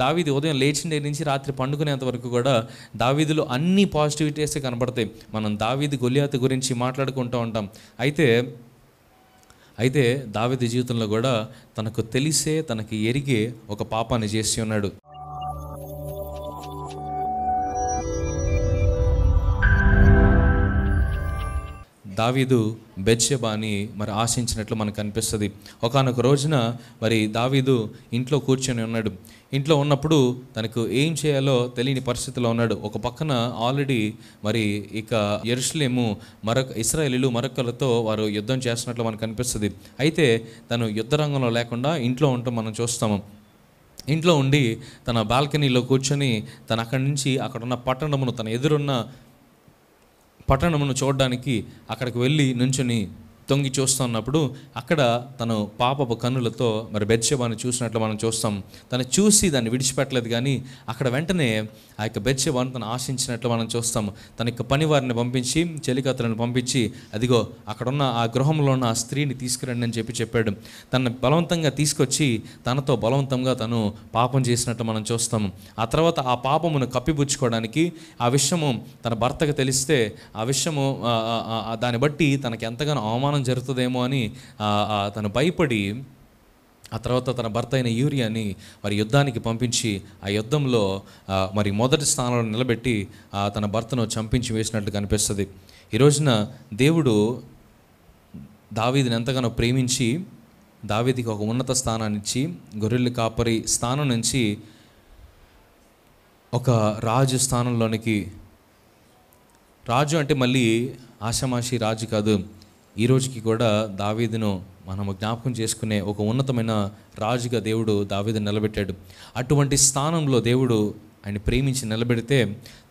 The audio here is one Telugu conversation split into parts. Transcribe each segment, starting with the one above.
దావిది ఉదయం లేచిన దగ్గర నుంచి రాత్రి పండుకునేంత వరకు కూడా దావీదులు అన్ని పాజిటివిటీస్ కనబడతాయి మనం దావీది గొలియాత గురించి మాట్లాడుకుంటూ ఉంటాం అయితే అయితే దావిది జీవితంలో కూడా తనకు తెలిసే తనకి ఎరిగే ఒక పాపాన్ని చేసి ఉన్నాడు దావీదు బెత్షెబా అని మరి ఆశించినట్లు మనకు అనిపిస్తుంది ఒకనొక రోజున మరి దావీదు ఇంట్లో కూర్చొని ఉన్నాడు ఇంట్లో ఉన్నప్పుడు తనకు ఏం చేయాలో తెలియని పరిస్థితిలో ఉన్నాడు ఒక పక్కన ఆల్రెడీ మరి ఇక ఎరుషులేము మరొక ఇస్రాయలీలు మరొకలతో వారు యుద్ధం చేస్తున్నట్లు మనకు అనిపిస్తుంది అయితే తను యుద్ధ రంగంలో లేకుండా ఇంట్లో ఉంటాం మనం చూస్తాము ఇంట్లో ఉండి తన బాల్కనీలో కూర్చొని తను అక్కడి నుంచి అక్కడున్న పట్టణమును తన ఎదురున్న పట్టణమును చూడడానికి అక్కడికి వెళ్ళి నుంచుని తొంగి చూస్తున్నప్పుడు అక్కడ తను పాపపు కన్నులతో మరి బెత్సెబాను చూసినట్లు మనం చూస్తాం తను చూసి దాన్ని విడిచిపెట్టలేదు కానీ అక్కడ వెంటనే ఆ యొక్క బెచ్చ తను ఆశించినట్లు మనం చూస్తాము తన యొక్క పని వారిని పంపించి చెలికత్తలను పంపించి అదిగో అక్కడున్న ఆ గృహంలో ఉన్న ఆ స్త్రీని తీసుకురండి అని చెప్పి చెప్పాడు తన బలవంతంగా తీసుకొచ్చి తనతో బలవంతంగా తను పాపం చేసినట్లు మనం చూస్తాము ఆ తర్వాత ఆ పాపమును కప్పిపుచ్చుకోవడానికి ఆ విషయము తన భర్తకు తెలిస్తే ఆ విషయము దాన్ని బట్టి తనకు ఎంతగానో అవమానం జరుగుతుందేమో అని తను భయపడి ఆ తర్వాత తన భర్త అయిన యూరియాని మరి యుద్ధానికి పంపించి ఆ యుద్ధంలో మరి మొదటి స్థానంలో నిలబెట్టి తన భర్తను చంపించి వేసినట్టు కనిపిస్తుంది ఈ రోజున దేవుడు దావీదిని ఎంతగానో ప్రేమించి దావీదికి ఒక ఉన్నత స్థానాన్ని ఇచ్చి గొర్రెలు కాపరి స్థానం నుంచి ఒక రాజు స్థానంలోనికి రాజు అంటే మళ్ళీ ఆషమాషి రాజు కాదు ఈ రోజుకి కూడా దావీదును మనము జ్ఞాపకం చేసుకునే ఒక ఉన్నతమైన రాజుగా దేవుడు దావీదును నిలబెట్టాడు అటువంటి స్థానంలో దేవుడు ఆయన ప్రేమించి నిలబెడితే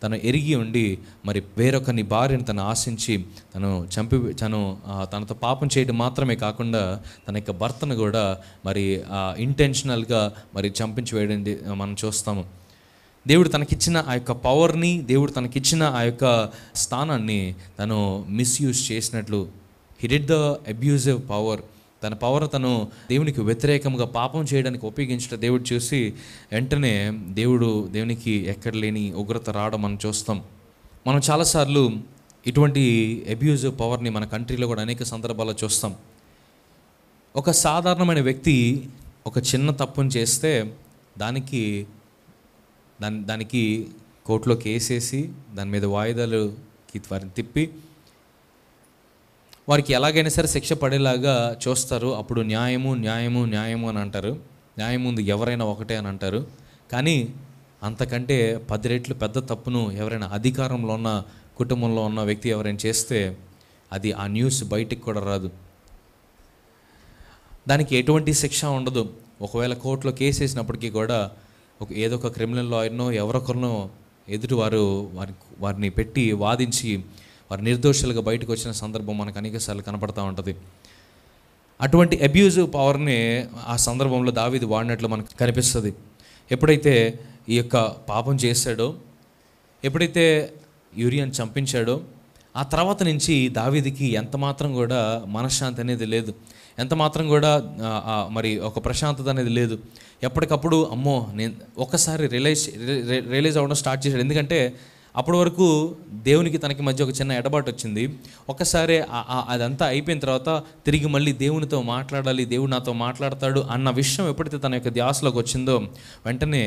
తను ఎరిగి ఉండి మరి వేరొకని భార్యను తను ఆశించి తను చంపి తను తనతో పాపం చేయడం మాత్రమే కాకుండా తన యొక్క భర్తను కూడా మరి ఇంటెన్షనల్గా మరి చంపించి వేయడం మనం చూస్తాము దేవుడు తనకిచ్చిన ఆ యొక్క పవర్ని దేవుడు తనకిచ్చిన ఆ యొక్క స్థానాన్ని తను మిస్యూజ్ చేసినట్లు హిడిడ్ ద అబ్యూజివ్ పవర్ తన పవర్ తను దేవునికి వ్యతిరేకంగా పాపం చేయడానికి ఉపయోగించిన దేవుడు చూసి వెంటనే దేవుడు దేవునికి ఎక్కడ లేని ఉగ్రత రావడం మనం చూస్తాం మనం చాలాసార్లు ఇటువంటి అబ్యూజివ్ పవర్ని మన కంట్రీలో కూడా అనేక సందర్భాల్లో చూస్తాం ఒక సాధారణమైన వ్యక్తి ఒక చిన్న తప్పును చేస్తే దానికి దాని దానికి కోర్టులో కేసేసి దాని మీద వాయిదాలుకి వారిని తిప్పి వారికి ఎలాగైనా సరే శిక్ష పడేలాగా చూస్తారు అప్పుడు న్యాయము న్యాయము న్యాయము అని అంటారు న్యాయం ఉంది ఎవరైనా ఒకటే అని అంటారు కానీ అంతకంటే పది రెట్లు పెద్ద తప్పును ఎవరైనా అధికారంలో ఉన్న కుటుంబంలో ఉన్న వ్యక్తి ఎవరైనా చేస్తే అది ఆ న్యూస్ బయటికి కూడా రాదు దానికి ఎటువంటి శిక్ష ఉండదు ఒకవేళ కోర్టులో కేసు వేసినప్పటికీ కూడా ఒక ఏదో ఒక క్రిమినల్ లాయర్నో ఎవరొకరినో ఎదుటి వారు వారి వారిని పెట్టి వాదించి వారు నిర్దోషులుగా బయటకు వచ్చిన సందర్భం మనకు అనేకసార్లు కనపడుతూ ఉంటుంది అటువంటి అబ్యూజివ్ పవర్ని ఆ సందర్భంలో దావిది వాడినట్లు మనకు కనిపిస్తుంది ఎప్పుడైతే ఈ యొక్క పాపం చేశాడో ఎప్పుడైతే యూరియన్ చంపించాడో ఆ తర్వాత నుంచి దావీదికి ఎంతమాత్రం కూడా మనశ్శాంతి అనేది లేదు ఎంతమాత్రం కూడా మరి ఒక ప్రశాంతత అనేది లేదు ఎప్పటికప్పుడు అమ్మో నేను ఒక్కసారి రియలైజ్ రియలైజ్ అవ్వడం స్టార్ట్ చేశాడు ఎందుకంటే అప్పటి వరకు దేవునికి తనకి మధ్య ఒక చిన్న ఎడబాటు వచ్చింది ఒకసారి అదంతా అయిపోయిన తర్వాత తిరిగి మళ్ళీ దేవునితో మాట్లాడాలి దేవుడు నాతో మాట్లాడతాడు అన్న విషయం ఎప్పుడైతే తన యొక్క ధ్యాసలోకి వచ్చిందో వెంటనే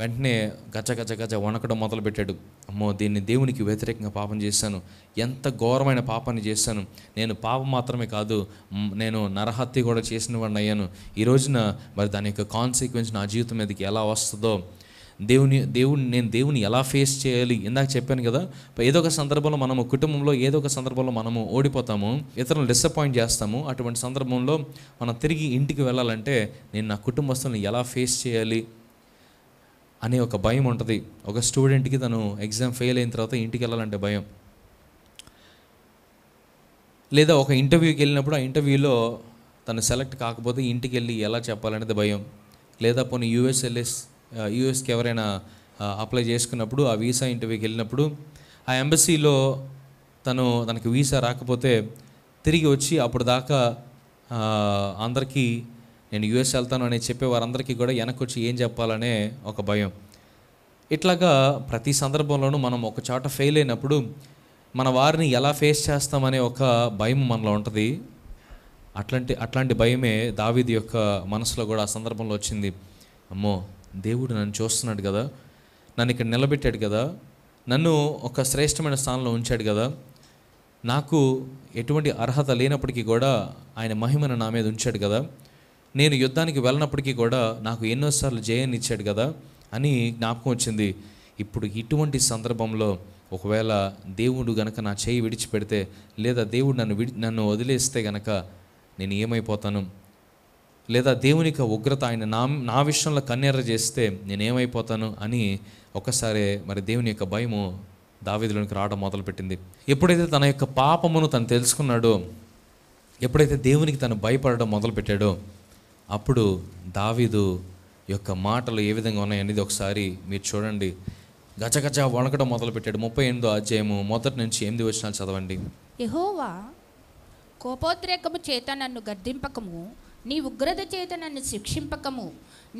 వెంటనే గజ గజ గజ వణకడం మొదలుపెట్టాడు అమ్మో దీన్ని దేవునికి వ్యతిరేకంగా పాపం చేశాను ఎంత ఘోరమైన పాపాన్ని చేశాను నేను పాపం మాత్రమే కాదు నేను నరహత్య కూడా చేసిన వాడిని అయ్యాను ఈ రోజున మరి దాని యొక్క కాన్సిక్వెన్స్ నా జీవితం మీదకి ఎలా వస్తుందో దేవుని దేవుని నేను దేవుని ఎలా ఫేస్ చేయాలి ఇందాక చెప్పాను కదా ఏదో ఒక సందర్భంలో మనము కుటుంబంలో ఏదో ఒక సందర్భంలో మనము ఓడిపోతాము ఇతరులను డిసప్పాయింట్ చేస్తాము అటువంటి సందర్భంలో మనం తిరిగి ఇంటికి వెళ్ళాలంటే నేను నా కుటుంబస్తులను ఎలా ఫేస్ చేయాలి అనే ఒక భయం ఉంటుంది ఒక స్టూడెంట్కి తను ఎగ్జామ్ ఫెయిల్ అయిన తర్వాత ఇంటికి వెళ్ళాలంటే భయం లేదా ఒక ఇంటర్వ్యూకి వెళ్ళినప్పుడు ఆ ఇంటర్వ్యూలో తను సెలెక్ట్ కాకపోతే ఇంటికి వెళ్ళి ఎలా చెప్పాలనేది భయం లేదా పోనీ యూఎస్ఎల్ఎస్ యూఎస్కి ఎవరైనా అప్లై చేసుకున్నప్పుడు ఆ వీసా ఇంటర్వ్యూకి వెళ్ళినప్పుడు ఆ ఎంబసీలో తను తనకి వీసా రాకపోతే తిరిగి వచ్చి అప్పుడు దాకా అందరికీ నేను యుఎస్ వెళ్తాను అని చెప్పే వారందరికీ కూడా వెనక్కి వచ్చి ఏం చెప్పాలనే ఒక భయం ఇట్లాగా ప్రతి సందర్భంలోనూ మనం ఒక చోట ఫెయిల్ అయినప్పుడు మన వారిని ఎలా ఫేస్ చేస్తామనే ఒక భయం మనలో ఉంటుంది అట్లాంటి అట్లాంటి భయమే దావిది యొక్క మనసులో కూడా ఆ సందర్భంలో వచ్చింది అమ్మో దేవుడు నన్ను చూస్తున్నాడు కదా నన్ను ఇక్కడ నిలబెట్టాడు కదా నన్ను ఒక శ్రేష్టమైన స్థానంలో ఉంచాడు కదా నాకు ఎటువంటి అర్హత లేనప్పటికీ కూడా ఆయన మహిమను నా మీద ఉంచాడు కదా నేను యుద్ధానికి వెళ్ళినప్పటికీ కూడా నాకు ఎన్నోసార్లు జయాన్ని ఇచ్చాడు కదా అని జ్ఞాపకం వచ్చింది ఇప్పుడు ఇటువంటి సందర్భంలో ఒకవేళ దేవుడు గనక నా చేయి విడిచిపెడితే లేదా దేవుడు నన్ను విడి నన్ను వదిలేస్తే గనక నేను ఏమైపోతాను లేదా దేవునికి ఉగ్రత ఆయన నా నా విషయంలో కన్నెర్ర చేస్తే నేనేమైపోతాను అని ఒకసారి మరి దేవుని యొక్క భయము దావేదిలోనికి రావడం మొదలుపెట్టింది ఎప్పుడైతే తన యొక్క పాపమును తను తెలుసుకున్నాడో ఎప్పుడైతే దేవునికి తను భయపడడం మొదలుపెట్టాడో అప్పుడు దావీదు యొక్క మాటలు ఏ విధంగా ఉన్నాయనేది ఒకసారి మీరు చూడండి గజ వణకడం మొదలుపెట్టాడు ముప్పై ఎనిమిదో అధ్యాయము మొదటి నుంచి ఎనిమిది వచ్చిన చదవండి యహోవా కోపోద్రేకము చేత నన్ను గర్దింపకము నీ ఉగ్రత చేత నన్ను శిక్షింపకము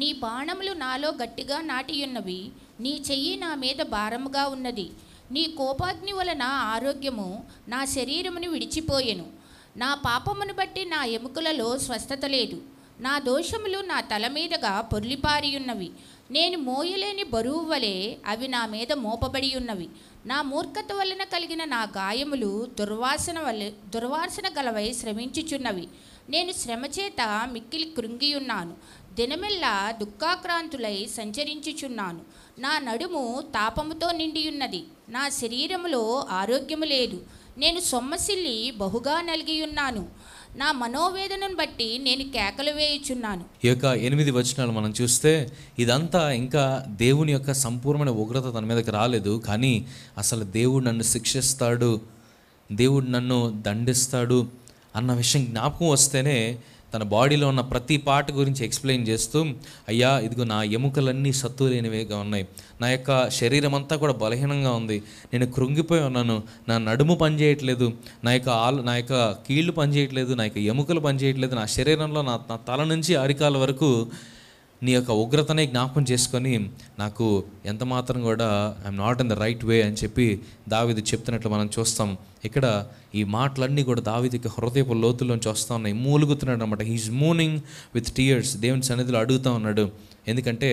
నీ బాణములు నాలో గట్టిగా నాటియున్నవి నీ చెయ్యి నా మీద భారముగా ఉన్నది నీ కోపాగ్ని వలన ఆరోగ్యము నా శరీరమును విడిచిపోయెను నా పాపమును బట్టి నా ఎముకలలో స్వస్థత లేదు నా దోషములు నా తల మీదగా పొర్లిపారియున్నవి నేను మోయలేని బరువు వలె అవి నా మీద మోపబడి ఉన్నవి నా మూర్ఖత వలన కలిగిన నా గాయములు దుర్వాసన వలె దుర్వాసన గలవై శ్రమించుచున్నవి నేను శ్రమ చేత మిక్కిలి కృంగియున్నాను దినమెల్లా దుఃఖాక్రాంతులై సంచరించుచున్నాను నా నడుము తాపముతో నిండియున్నది నా శరీరములో ఆరోగ్యము లేదు నేను సొమ్మసిల్లి బహుగా నలిగియున్నాను నా మనోవేదనను బట్టి నేను కేకలు వేయుచున్నాను ఈ యొక్క ఎనిమిది వచనాలు మనం చూస్తే ఇదంతా ఇంకా దేవుని యొక్క సంపూర్ణమైన ఉగ్రత తన మీదకి రాలేదు కానీ అసలు దేవుడు నన్ను శిక్షిస్తాడు దేవుడు నన్ను దండిస్తాడు అన్న విషయం జ్ఞాపకం వస్తేనే తన బాడీలో ఉన్న ప్రతి పార్ట్ గురించి ఎక్స్ప్లెయిన్ చేస్తూ అయ్యా ఇదిగో నా ఎముకలన్నీ సత్తు లేనివిగా ఉన్నాయి నా యొక్క శరీరం అంతా కూడా బలహీనంగా ఉంది నేను కృంగిపోయి ఉన్నాను నా నడుము పనిచేయట్లేదు నా యొక్క ఆలు నా యొక్క కీళ్ళు పనిచేయట్లేదు నా యొక్క ఎముకలు పనిచేయట్లేదు నా శరీరంలో నా నా తల నుంచి అరికాల వరకు నీ యొక్క ఉగ్రతనే జ్ఞాపకం చేసుకొని నాకు ఎంత మాత్రం కూడా I'm not in the right way అని చెప్పి దావిది చెప్తున్నట్లు మనం చూస్తాం ఇక్కడ ఈ మాటలన్నీ కూడా దావిదికి హృదయపు లోతుల్లోంచి వస్తూ ఉన్నాయి మూలుగుతున్నాడు అనమాట హీఈస్ మూనింగ్ విత్ టీయర్స్ దేవుని సన్నిధిలో అడుగుతూ ఉన్నాడు ఎందుకంటే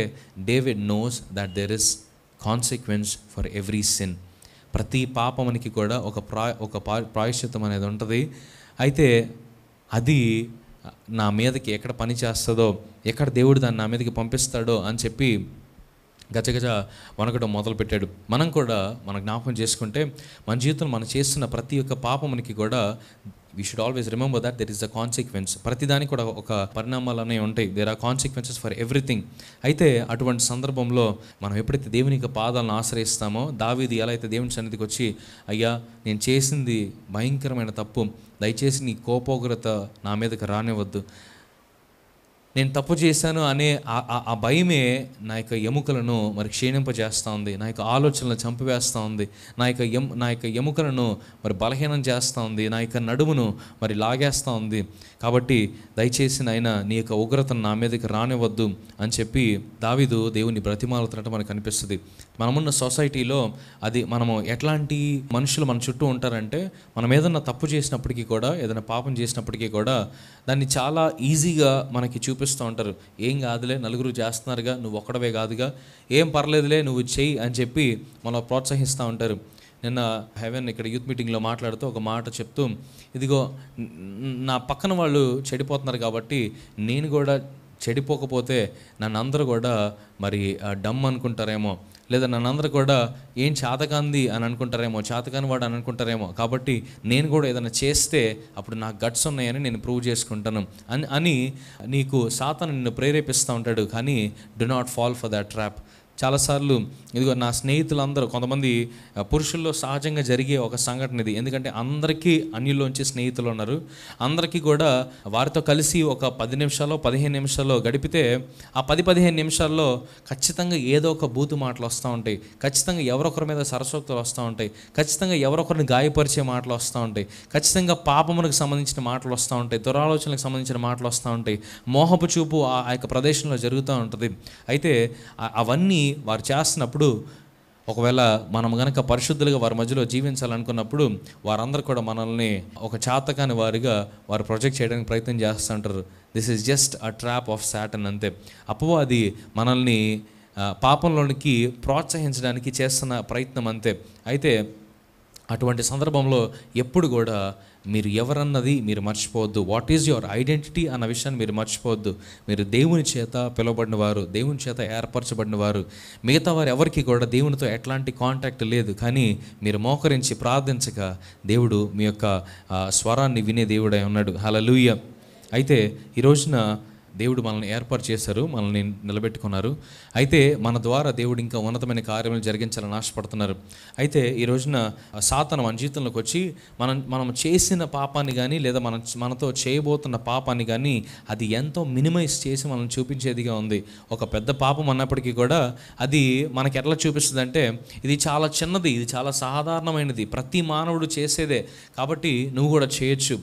David knows that there is consequence for every sin ప్రతి పాపమునికి కూడా ఒక ప్రా ఒక ప్రాయశ్చితం అనేది ఉంటుంది అయితే అది నా మీదకి ఎక్కడ పని చేస్తుందో ఎక్కడ దేవుడు దాన్ని నా మీదకి పంపిస్తాడో అని చెప్పి గజగజ వనకడం మొదలుపెట్టాడు మనం కూడా మన జ్ఞాపకం చేసుకుంటే మన జీవితంలో మనం చేస్తున్న ప్రతి ఒక్క పాపమునికి కూడా we should always remember that there is a consequence ప్రతిదానికి కూడా ఒక పరిణామాలు అనేవి ఉంటాయి there are consequences for everything అయితే అటువంటి సందర్భంలో మనం ఎప్పుడైతే దేవుని యొక్క పాదాలను ఆశ్రయిస్తామో దావీది ఎలా అయితే దేవుని సన్నిధికి వచ్చి అయ్యా నేను చేసింది భయంకరమైన తప్పు దయచేసి నీ కోపోగ్రత నా మీదకి రానివ్వద్దు నేను తప్పు చేశాను అనే ఆ భయమే నా యొక్క ఎముకలను మరి క్షీణింపజేస్తూ ఉంది నా యొక్క ఆలోచనలు చంపివేస్తూ ఉంది నా యొక్క ఎం నా యొక్క ఎముకలను మరి బలహీనం చేస్తూ ఉంది నా యొక్క నడుమును మరి లాగేస్తూ ఉంది కాబట్టి దయచేసి నాయన నీ యొక్క ఉగ్రతను నా మీదకి రానివ్వద్దు అని చెప్పి దావిదు దేవుని బ్రతిమాలతున్నట్టు మనకు అనిపిస్తుంది మనమున్న సొసైటీలో అది మనము ఎట్లాంటి మనుషులు మన చుట్టూ ఉంటారంటే మనం ఏదన్నా తప్పు చేసినప్పటికీ కూడా ఏదైనా పాపం చేసినప్పటికీ కూడా దాన్ని చాలా ఈజీగా మనకి చూపి చూపిస్తూ ఉంటారు ఏం కాదులే నలుగురు చేస్తున్నారుగా నువ్వు ఒక్కడవే కాదుగా ఏం పర్లేదులే నువ్వు చెయ్యి అని చెప్పి మనం ప్రోత్సహిస్తూ ఉంటారు నిన్న హెవెన్ ఇక్కడ యూత్ మీటింగ్లో మాట్లాడుతూ ఒక మాట చెప్తూ ఇదిగో నా పక్కన వాళ్ళు చెడిపోతున్నారు కాబట్టి నేను కూడా చెడిపోకపోతే నన్ను అందరూ కూడా మరి డమ్ అనుకుంటారేమో లేదా నన్నందరూ కూడా ఏం చాతకాంది అని అనుకుంటారేమో చేతకాని వాడు అని అనుకుంటారేమో కాబట్టి నేను కూడా ఏదైనా చేస్తే అప్పుడు నాకు గట్స్ ఉన్నాయని నేను ప్రూవ్ చేసుకుంటాను అని అని నీకు సాతను నిన్ను ప్రేరేపిస్తూ ఉంటాడు కానీ do not fall for that trap చాలాసార్లు ఇదిగో నా స్నేహితులందరూ కొంతమంది పురుషుల్లో సహజంగా జరిగే ఒక సంఘటన ఇది ఎందుకంటే అందరికీ అన్యుల్లోంచి స్నేహితులు ఉన్నారు అందరికీ కూడా వారితో కలిసి ఒక పది నిమిషాలు పదిహేను నిమిషాల్లో గడిపితే ఆ పది పదిహేను నిమిషాల్లో ఖచ్చితంగా ఏదో ఒక బూతు మాటలు వస్తూ ఉంటాయి ఖచ్చితంగా ఎవరొకరి మీద సరస్వక్తులు వస్తూ ఉంటాయి ఖచ్చితంగా ఎవరొకరిని గాయపరిచే మాటలు వస్తూ ఉంటాయి ఖచ్చితంగా పాపమునకు సంబంధించిన మాటలు వస్తూ ఉంటాయి దురాలోచనలకు సంబంధించిన మాటలు వస్తూ ఉంటాయి మోహపు చూపు ఆ యొక్క ప్రదేశంలో జరుగుతూ ఉంటుంది అయితే అవన్నీ వారు చేస్తున్నప్పుడు ఒకవేళ మనం గనక పరిశుద్ధులుగా వారి మధ్యలో జీవించాలనుకున్నప్పుడు వారందరూ కూడా మనల్ని ఒక చాతకాని వారిగా వారు ప్రొజెక్ట్ చేయడానికి ప్రయత్నం చేస్తుంటారు this is just a trap of Satan అంతే అపవాది మనల్ని పాపంలోనికి ప్రోత్సహించడానికి చేస్తున్న ప్రయత్నం అంతే అయితే అటువంటి సందర్భంలో ఎప్పుడు కూడా మీరు ఎవరన్నది మీరు మర్చిపోవద్దు వాట్ ఈజ్ యువర్ ఐడెంటిటీ అన్న విషయాన్ని మీరు మర్చిపోవద్దు మీరు దేవుని చేత పిలువబడిన వారు దేవుని చేత ఏర్పరచబడిన వారు మిగతా వారు ఎవరికి కూడా దేవునితో ఎట్లాంటి కాంటాక్ట్ లేదు కానీ మీరు మోకరించి ప్రార్థించక దేవుడు మీ యొక్క స్వరాన్ని వినే దేవుడై ఉన్నాడు హలలుయ అయితే ఈ రోజున దేవుడు మనల్ని ఏర్పాటు చేశారు మనల్ని నిలబెట్టుకున్నారు అయితే మన ద్వారా దేవుడు ఇంకా ఉన్నతమైన కార్యములు జరిగించాలని ఆశపడుతున్నారు అయితే ఈ రోజున సాతనం మన జీవితంలోకి వచ్చి మనం మనం చేసిన పాపాన్ని కానీ లేదా మనం మనతో చేయబోతున్న పాపాన్ని కానీ అది ఎంతో మినిమైజ్ చేసి మనం చూపించేదిగా ఉంది ఒక పెద్ద పాపం అన్నప్పటికీ కూడా అది మనకి ఎట్లా చూపిస్తుంది అంటే ఇది చాలా చిన్నది ఇది చాలా సాధారణమైనది ప్రతి మానవుడు చేసేదే కాబట్టి నువ్వు కూడా చేయొచ్చు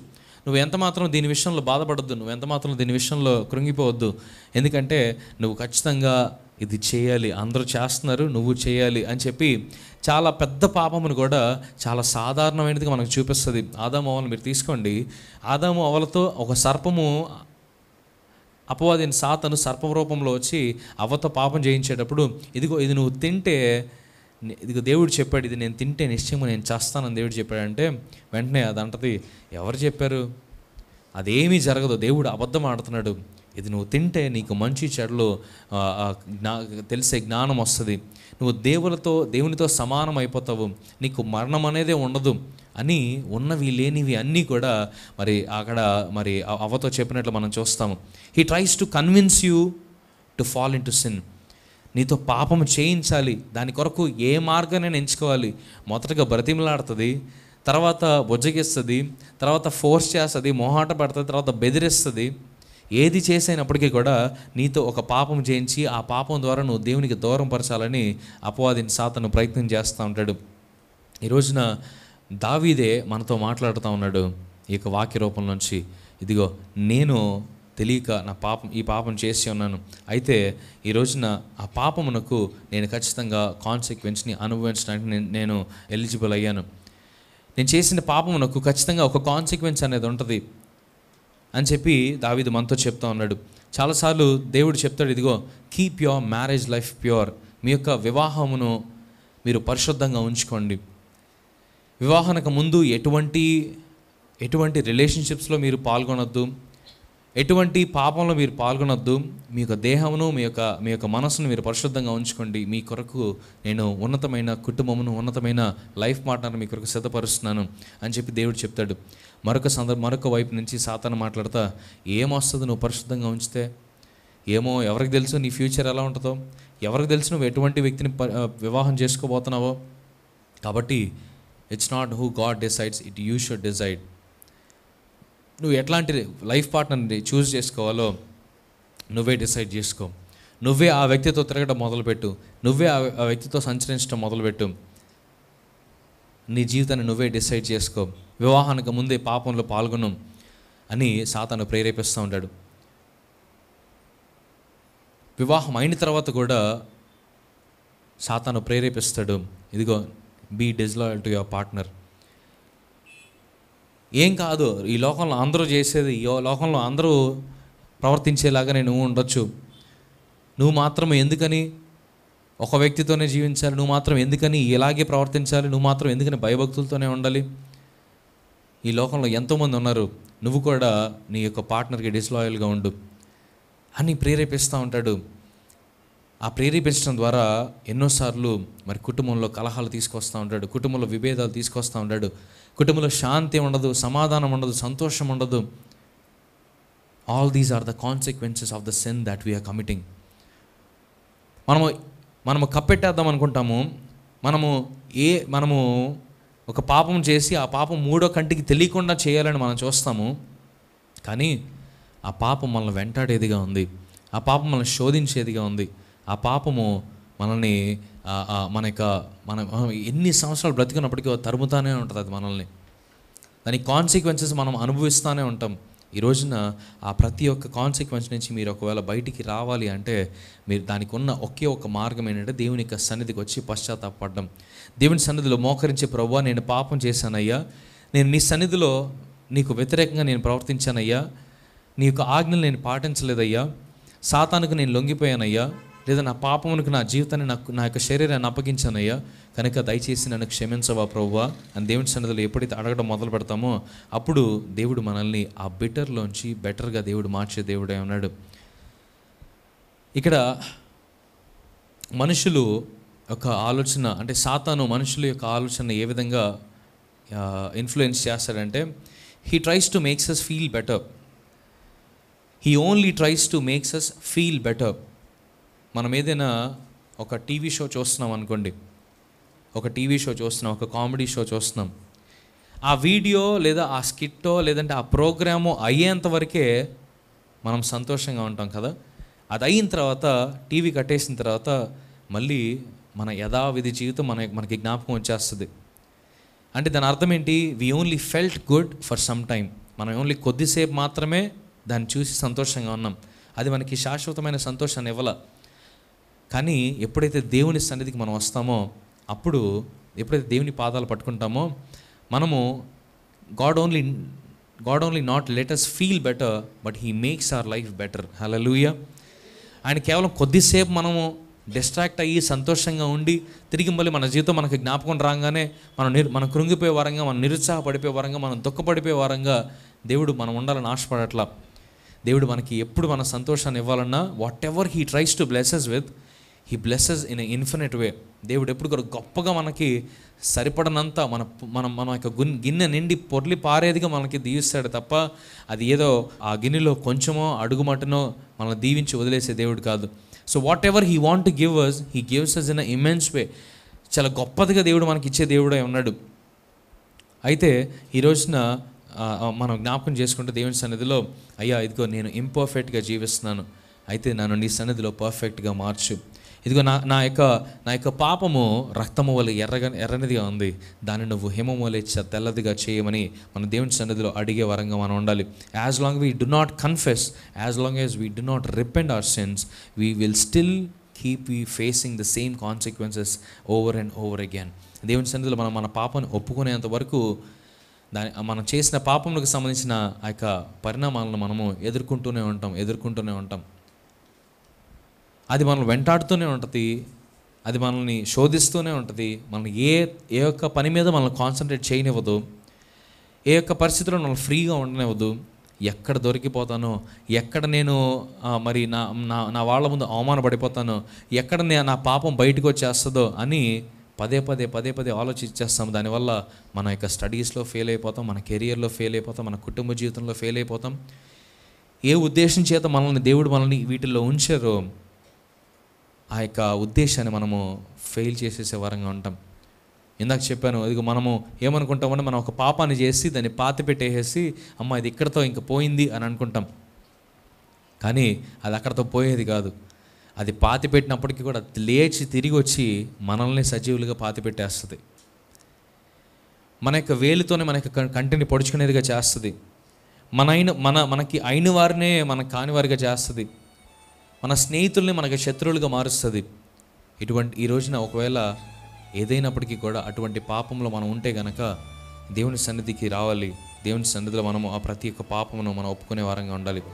నువ్వు ఎంత మాత్రం దీని విషయంలో బాధపడద్దు నువ్వు ఎంత మాత్రం దీని విషయంలో కృంగిపోవద్దు ఎందుకంటే నువ్వు ఖచ్చితంగా ఇది చేయాలి అందరూ చేస్తున్నారు నువ్వు చేయాలి అని చెప్పి చాలా పెద్ద పాపమును కూడా చాలా సాధారణమైనదిగా మనకు చూపిస్తుంది ఆదాము అవలను మీరు తీసుకోండి ఆదాము అవలతో ఒక సర్పము అపవాదిని సాతను సర్పం రూపంలో వచ్చి అవ్వతో పాపం చేయించేటప్పుడు ఇదిగో ఇది నువ్వు తింటే ఇదిగో దేవుడు చెప్పాడు ఇది నేను తింటే నిశ్చయము నేను చేస్తానని దేవుడు చెప్పాడంటే వెంటనే అది అంటది ఎవరు చెప్పారు అదేమీ జరగదు దేవుడు అబద్ధం ఆడుతున్నాడు ఇది నువ్వు తింటే నీకు మంచి చెడులు జ్ఞా తెలిసే జ్ఞానం వస్తుంది నువ్వు దేవులతో దేవునితో సమానం అయిపోతావు నీకు మరణం అనేదే ఉండదు అని ఉన్నవి లేనివి అన్నీ కూడా మరి అక్కడ మరి అవతో చెప్పినట్లు మనం చూస్తాము he tries to convince you to fall into sin నీతో పాపం చేయించాలి దాని కొరకు ఏ మార్గం నేను ఎంచుకోవాలి మొదటగా బ్రతిమలాడుతుంది తర్వాత బుజ్జగిస్తుంది తర్వాత ఫోర్స్ చేస్తుంది మొహాట పడుతుంది తర్వాత బెదిరిస్తుంది ఏది చేసైనప్పటికీ కూడా నీతో ఒక పాపం చేయించి ఆ పాపం ద్వారా నువ్వు దేవునికి దూరం పరచాలని అపవాదిని సాతను ప్రయత్నం చేస్తూ ఉంటాడు ఈరోజున దావీదే మనతో మాట్లాడుతూ ఉన్నాడు ఈ యొక్క వాక్య రూపం నుంచి ఇదిగో నేను తెలియక నా పాపం ఈ పాపం చేసి ఉన్నాను అయితే ఈ రోజున ఆ పాపమునకు నేను ఖచ్చితంగా కాన్సిక్వెన్స్ని అనుభవించడానికి నేను ఎలిజిబుల్ అయ్యాను నేను చేసిన పాపమునకు ఖచ్చితంగా ఒక కాన్సిక్వెన్స్ అనేది ఉంటుంది అని చెప్పి దావిదు మనతో చెప్తా ఉన్నాడు చాలాసార్లు దేవుడు చెప్తాడు ఇదిగో keep your marriage life pure మీ యొక్క వివాహమును మీరు పరిశుద్ధంగా ఉంచుకోండి వివాహానికి ముందు ఎటువంటి ఎటువంటి రిలేషన్షిప్స్లో మీరు పాల్గొనొద్దు ఎటువంటి పాపంలో మీరు పాల్గొనొద్దు మీ యొక్క దేహమును మీ యొక్క మీ యొక్క మనసును మీరు పరిశుద్ధంగా ఉంచుకోండి మీ కొరకు నేను ఉన్నతమైన కుటుంబమును ఉన్నతమైన లైఫ్ పార్ట్నర్ మీ కొరకు సిద్ధపరుస్తున్నాను అని చెప్పి దేవుడు చెప్తాడు మరొక సందర్భం మరొక వైపు నుంచి సాతాను మాట్లాడతా ఏమొస్తుంది నువ్వు పరిశుద్ధంగా ఉంచితే ఏమో ఎవరికి తెలుసు నీ ఫ్యూచర్ ఎలా ఉంటుందో ఎవరికి తెలుసు నువ్వు ఎటువంటి వ్యక్తిని వివాహం చేసుకోబోతున్నావో కాబట్టి it's not who God decides it you should decide నువ్వు ఎట్లాంటి లైఫ్ పార్ట్నర్ని చూస్ చేసుకోవాలో నువ్వే డిసైడ్ చేసుకో నువ్వే ఆ వ్యక్తితో తిరగడం మొదలుపెట్టు నువ్వే ఆ వ్యక్తితో సంచరించడం మొదలుపెట్టు నీ జీవితాన్ని నువ్వే డిసైడ్ చేసుకో వివాహానికి ముందే పాపంలో పాల్గొను అని సాతాను ప్రేరేపిస్తూ ఉంటాడు వివాహం అయిన తర్వాత కూడా సాతాను ప్రేరేపిస్తాడు ఇదిగో be disloyal to your partner ఏం కాదు ఈ లోకంలో అందరూ చేసేది ఈ లోకంలో అందరూ ప్రవర్తించేలాగా నేను ఉండొచ్చు నువ్వు మాత్రం ఎందుకని ఒక వ్యక్తితోనే జీవించాలి నువ్వు మాత్రం ఎందుకని ఇలాగే ప్రవర్తించాలి నువ్వు మాత్రం ఎందుకని భయభక్తులతోనే ఉండాలి ఈ లోకంలో ఎంతోమంది ఉన్నారు నువ్వు కూడా నీ యొక్క పార్ట్నర్కి డిస్లాయల్గా ఉండు అని ప్రేరేపిస్తూ ఉంటాడు ఆ ప్రేరేపించడం ద్వారా ఎన్నోసార్లు మరి కుటుంబంలో కలహాలు తీసుకొస్తూ ఉంటాడు కుటుంబంలో విభేదాలు తీసుకొస్తూ ఉంటాడు కుటుంబంలో శాంతి ఉండదు సమాధానం ఉండదు సంతోషం ఉండదు all these are the consequences of the sin that we are committing మనము మనము కప్పెట్టేద్దాం అనుకుంటాము మనము ఏ మనము ఒక పాపం చేసి ఆ పాపం మూడో కంటికి తెలియకుండా చేయాలని మనం చూస్తాము కానీ ఆ పాపం మనల్ని వెంటాడేదిగా ఉంది ఆ పాపం మనల్ని శోధించేదిగా ఉంది ఆ పాపము మనల్ని మన యొక్క మనం ఎన్ని సంవత్సరాలు బ్రతికినప్పటికీ తరుముతానే ఉంటుంది అది మనల్ని దాని కాన్సిక్వెన్సెస్ మనం అనుభవిస్తూనే ఉంటాం ఈ రోజున ఆ ప్రతి ఒక్క కాన్సిక్వెన్స్ నుంచి మీరు ఒకవేళ బయటికి రావాలి అంటే మీరు దానికి ఉన్న ఒకే ఒక మార్గం ఏంటంటే దేవుని యొక్క సన్నిధికి వచ్చి పశ్చాత్తాపడడం దేవుని సన్నిధిలో మోకరించే ప్రభు నేను పాపం చేశానయ్యా నేను నీ సన్నిధిలో నీకు వ్యతిరేకంగా నేను ప్రవర్తించానయ్యా నీ యొక్క ఆజ్ఞలు నేను పాటించలేదయ్యా సాతానికి నేను లొంగిపోయానయ్యా లేదా నా పాపమునకు నా జీవితాన్ని నాకు నా యొక్క శరీరాన్ని అప్పగించాను అయ్యా కనుక దయచేసి నన్ను క్షమించవా ప్రభు అని దేవుని సన్నిధిలో ఎప్పుడైతే అడగడం మొదలు పెడతామో అప్పుడు దేవుడు మనల్ని ఆ బిటర్లోంచి బెటర్గా దేవుడు మార్చే దేవుడే ఉన్నాడు ఇక్కడ మనుషులు ఒక ఆలోచన అంటే సాతాను మనుషుల యొక్క ఆలోచన ఏ విధంగా ఇన్ఫ్లుయెన్స్ చేస్తాడంటే he tries to makes us feel better he only tries to makes us feel better మనం ఏదైనా ఒక టీవీ షో చూస్తున్నాం అనుకోండి ఒక టీవీ షో చూస్తున్నాం ఒక కామెడీ షో చూస్తున్నాం ఆ వీడియో లేదా ఆ స్కిట్టో లేదంటే ఆ ప్రోగ్రాము అయ్యేంత వరకే మనం సంతోషంగా ఉంటాం కదా అది అయిన తర్వాత టీవీ కట్టేసిన తర్వాత మళ్ళీ మన యథావిధి జీవితం మన మనకి జ్ఞాపకం వచ్చేస్తుంది అంటే దాని అర్థం ఏంటి we only felt good for some time మనం ఓన్లీ కొద్దిసేపు మాత్రమే దాన్ని చూసి సంతోషంగా ఉన్నాం అది మనకి శాశ్వతమైన సంతోషాన్ని ఇవ్వాల కానీ ఎప్పుడైతే దేవుని సన్నిధికి మనం వస్తామో అప్పుడు ఎప్పుడైతే దేవుని పాదాలు పట్టుకుంటామో మనము God only God only not lets us feel better but he makes our life better లూయ ఆయన కేవలం కొద్దిసేపు మనము డిస్ట్రాక్ట్ అయ్యి సంతోషంగా ఉండి తిరిగి మళ్ళీ మన జీవితం మనకు జ్ఞాపకం రాగానే మనం నిర్ మనం కృంగిపోయే వారంగా మనం నిరుత్సాహపడిపోయే వారంగా మనం దుఃఖపడిపోయే వారంగా దేవుడు మనం ఉండాలని ఆశపడట్లా దేవుడు మనకి ఎప్పుడు మన సంతోషాన్ని ఇవ్వాలన్నా whatever he tries to blesses with he blesses in infinite way దేవుడు ఎప్పుడు కూడా గొప్పగా మనకి సరిపడనంత మన మనం మన యొక్క గున్ గిన్నె నిండి పొర్లి పారేదిగా మనకి దీవిస్తాడు తప్ప అది ఏదో ఆ గిన్నెలో కొంచెమో అడుగుమటనో మనల్ని దీవించి వదిలేసే దేవుడు కాదు so whatever he want give us he gives us in immense way చాలా గొప్పదిగా దేవుడు మనకి ఇచ్చే దేవుడే ఉన్నాడు అయితే ఈ రోజున మనం జ్ఞాపకం చేసుకుంటే దేవుని సన్నిధిలో అయ్యా ఇదిగో నేను ఇంపర్ఫెక్ట్గా జీవిస్తున్నాను అయితే నన్ను నీ సన్నిధిలో పర్ఫెక్ట్గా మార్చు ఇదిగో నా నా యొక్క నా యొక్క పాపము రక్తము వల్ల ఎర్రగ ఎర్రనిదిగా ఉంది దాన్ని నువ్వు హిమము వల్ల తెల్లదిగా చేయమని మన దేవుని సన్నిధిలో అడిగే వరంగా మనం ఉండాలి as long we do not confess as long as we do not repent our sins we will still keep we facing the same consequences over and over again దేవుని సన్నిధిలో మనం మన పాపను ఒప్పుకునేంత వరకు దాని మనం చేసిన పాపములకు సంబంధించిన ఆ యొక్క పరిణామాలను మనము ఎదుర్కొంటూనే ఉంటాం ఎదుర్కొంటూనే ఉంటాం అది మనల్ని వెంటాడుతూనే ఉంటుంది అది మనల్ని శోధిస్తూనే ఉంటుంది మనల్ని ఏ ఏ యొక్క పని మీద మనల్ని కాన్సన్ట్రేట్ చేయనివ్వదు ఏ యొక్క పరిస్థితిలో మనల్ని ఫ్రీగా ఉండనివ్వదు ఎక్కడ దొరికిపోతానో ఎక్కడ నేను మరి నా నా నా వాళ్ళ ముందు అవమానపడిపోతాను ఎక్కడ నేను నా పాపం బయటకు వచ్చేస్తుందో అని పదే పదే పదే పదే ఆలోచించేస్తాం దానివల్ల మన యొక్క స్టడీస్లో ఫెయిల్ అయిపోతాం మన కెరియర్లో ఫెయిల్ అయిపోతాం మన కుటుంబ జీవితంలో ఫెయిల్ అయిపోతాం ఏ ఉద్దేశం చేత మనల్ని దేవుడు మనల్ని వీటిల్లో ఉంచారో ఆ యొక్క ఉద్దేశాన్ని మనము ఫెయిల్ చేసేసే వరంగా ఉంటాం ఇందాక చెప్పాను ఇది మనము ఏమనుకుంటామంటే మనం ఒక పాపాన్ని చేసి దాన్ని పాతి పెట్టేసేసి అమ్మ ఇది ఇక్కడతో ఇంక పోయింది అని అనుకుంటాం కానీ అది అక్కడతో పోయేది కాదు అది పాతి పెట్టినప్పటికీ కూడా లేచి తిరిగి వచ్చి మనల్ని సజీవులుగా పాతి పెట్టేస్తుంది మన యొక్క వేలితోనే మన యొక్క కంటిని పొడుచుకునేదిగా చేస్తుంది మన అయిన మన మనకి అయిన వారినే మన కాని వారిగా చేస్తుంది మన స్నేహితుల్ని మనకి శత్రువులుగా మారుస్తుంది ఇటువంటి ఈ రోజున ఒకవేళ ఏదైనప్పటికీ కూడా అటువంటి పాపంలో మనం ఉంటే గనక దేవుని సన్నిధికి రావాలి దేవుని సన్నిధిలో మనము ఆ ప్రతి ఒక్క పాపమును మనం ఒప్పుకునే వారంగా ఉండాలి